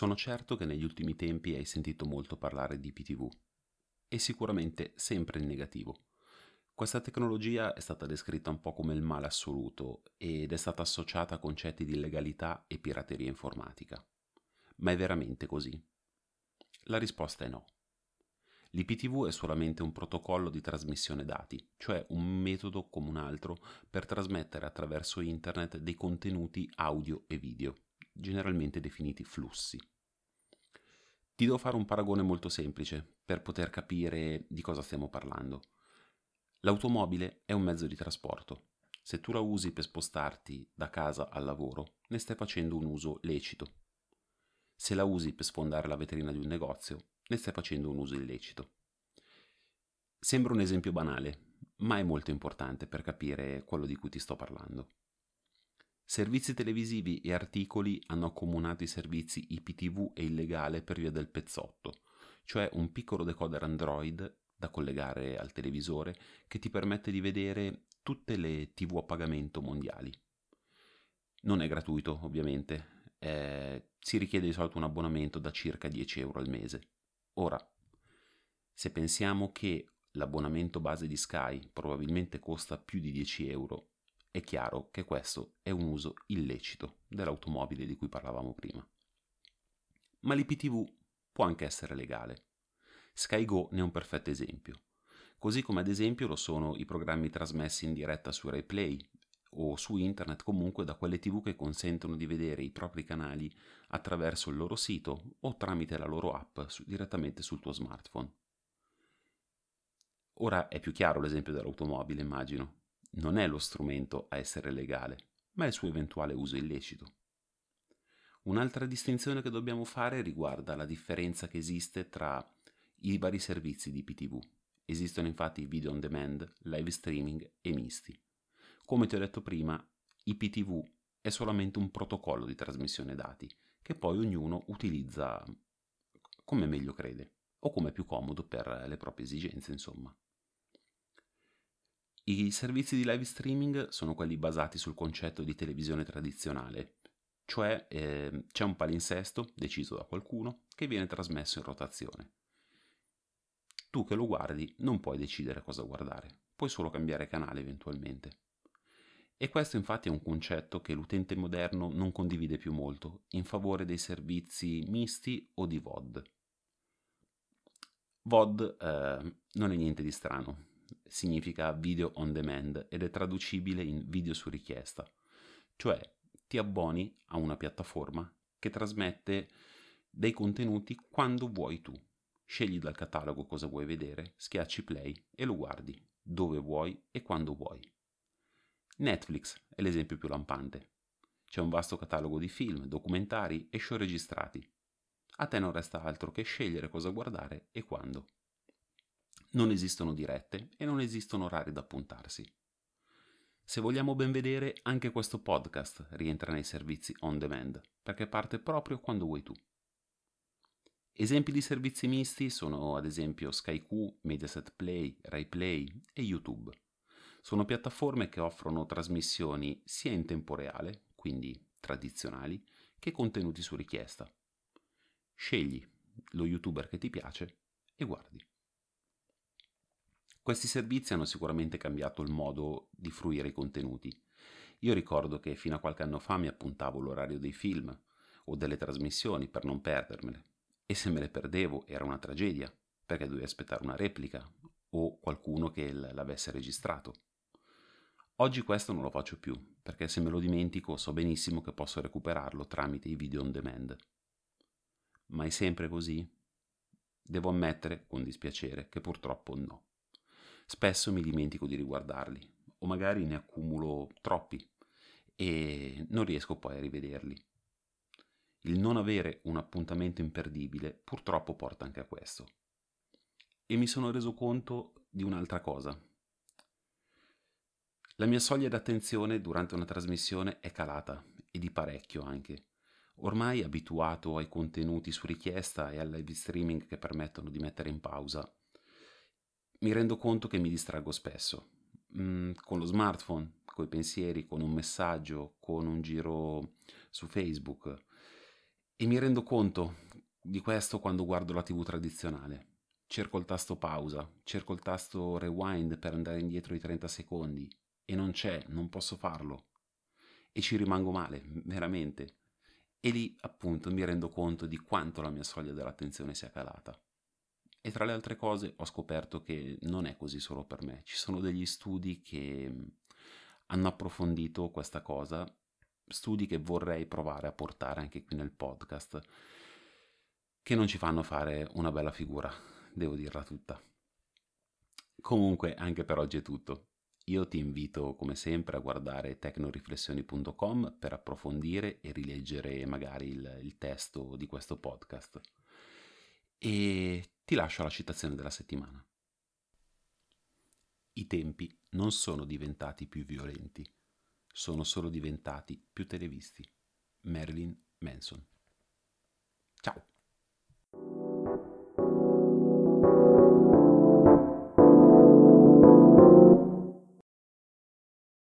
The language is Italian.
Sono certo che negli ultimi tempi hai sentito molto parlare di PTV e sicuramente sempre in negativo. Questa tecnologia è stata descritta un po' come il male assoluto ed è stata associata a concetti di illegalità e pirateria informatica. Ma è veramente così? La risposta è no. L'IPTV è solamente un protocollo di trasmissione dati, cioè un metodo come un altro per trasmettere attraverso internet dei contenuti audio e video generalmente definiti flussi. Ti devo fare un paragone molto semplice per poter capire di cosa stiamo parlando. L'automobile è un mezzo di trasporto. Se tu la usi per spostarti da casa al lavoro, ne stai facendo un uso lecito. Se la usi per sfondare la vetrina di un negozio, ne stai facendo un uso illecito. Sembra un esempio banale, ma è molto importante per capire quello di cui ti sto parlando. Servizi televisivi e articoli hanno accomunato i servizi IPTV e illegale per via del pezzotto, cioè un piccolo decoder Android da collegare al televisore che ti permette di vedere tutte le TV a pagamento mondiali. Non è gratuito, ovviamente, eh, si richiede di solito un abbonamento da circa 10 euro al mese. Ora, se pensiamo che l'abbonamento base di Sky probabilmente costa più di 10 euro è chiaro che questo è un uso illecito dell'automobile di cui parlavamo prima. Ma l'IPTV può anche essere legale. SkyGo ne è un perfetto esempio, così come ad esempio lo sono i programmi trasmessi in diretta su RaiPlay o su internet comunque da quelle tv che consentono di vedere i propri canali attraverso il loro sito o tramite la loro app su, direttamente sul tuo smartphone. Ora è più chiaro l'esempio dell'automobile, immagino, non è lo strumento a essere legale, ma il suo eventuale uso illecito. Un'altra distinzione che dobbiamo fare riguarda la differenza che esiste tra i vari servizi di PTV. Esistono infatti video on demand, live streaming e misti. Come ti ho detto prima, IPTV è solamente un protocollo di trasmissione dati che poi ognuno utilizza come meglio crede o come più comodo per le proprie esigenze, insomma. I servizi di live streaming sono quelli basati sul concetto di televisione tradizionale, cioè eh, c'è un palinsesto deciso da qualcuno che viene trasmesso in rotazione. Tu che lo guardi non puoi decidere cosa guardare, puoi solo cambiare canale eventualmente. E questo infatti è un concetto che l'utente moderno non condivide più molto in favore dei servizi misti o di VOD. VOD eh, non è niente di strano, significa video on demand ed è traducibile in video su richiesta, cioè ti abboni a una piattaforma che trasmette dei contenuti quando vuoi tu. Scegli dal catalogo cosa vuoi vedere, schiacci play e lo guardi dove vuoi e quando vuoi. Netflix è l'esempio più lampante. C'è un vasto catalogo di film, documentari e show registrati. A te non resta altro che scegliere cosa guardare e quando. Non esistono dirette e non esistono orari da appuntarsi. Se vogliamo ben vedere, anche questo podcast rientra nei servizi on demand, perché parte proprio quando vuoi tu. Esempi di servizi misti sono ad esempio SkyQ, Mediaset Play, RaiPlay e YouTube. Sono piattaforme che offrono trasmissioni sia in tempo reale, quindi tradizionali, che contenuti su richiesta. Scegli lo youtuber che ti piace e guardi. Questi servizi hanno sicuramente cambiato il modo di fruire i contenuti. Io ricordo che fino a qualche anno fa mi appuntavo l'orario dei film o delle trasmissioni per non perdermele. E se me le perdevo era una tragedia, perché dovevo aspettare una replica o qualcuno che l'avesse registrato. Oggi questo non lo faccio più, perché se me lo dimentico so benissimo che posso recuperarlo tramite i video on demand. Ma è sempre così? Devo ammettere, con dispiacere, che purtroppo no spesso mi dimentico di riguardarli o magari ne accumulo troppi e non riesco poi a rivederli. Il non avere un appuntamento imperdibile purtroppo porta anche a questo. E mi sono reso conto di un'altra cosa. La mia soglia d'attenzione durante una trasmissione è calata, e di parecchio anche. Ormai abituato ai contenuti su richiesta e al live streaming che permettono di mettere in pausa mi rendo conto che mi distraggo spesso mm, con lo smartphone, con i pensieri, con un messaggio, con un giro su Facebook e mi rendo conto di questo quando guardo la tv tradizionale. Cerco il tasto pausa, cerco il tasto rewind per andare indietro i 30 secondi e non c'è, non posso farlo. E ci rimango male, veramente. E lì appunto mi rendo conto di quanto la mia soglia dell'attenzione sia calata. E tra le altre cose ho scoperto che non è così solo per me, ci sono degli studi che mm, hanno approfondito questa cosa, studi che vorrei provare a portare anche qui nel podcast, che non ci fanno fare una bella figura, devo dirla tutta. Comunque anche per oggi è tutto. Io ti invito come sempre a guardare tecnoriflessioni.com per approfondire e rileggere magari il, il testo di questo podcast. E ti lascio la citazione della settimana. I tempi non sono diventati più violenti, sono solo diventati più televisti. Marilyn Manson. Ciao!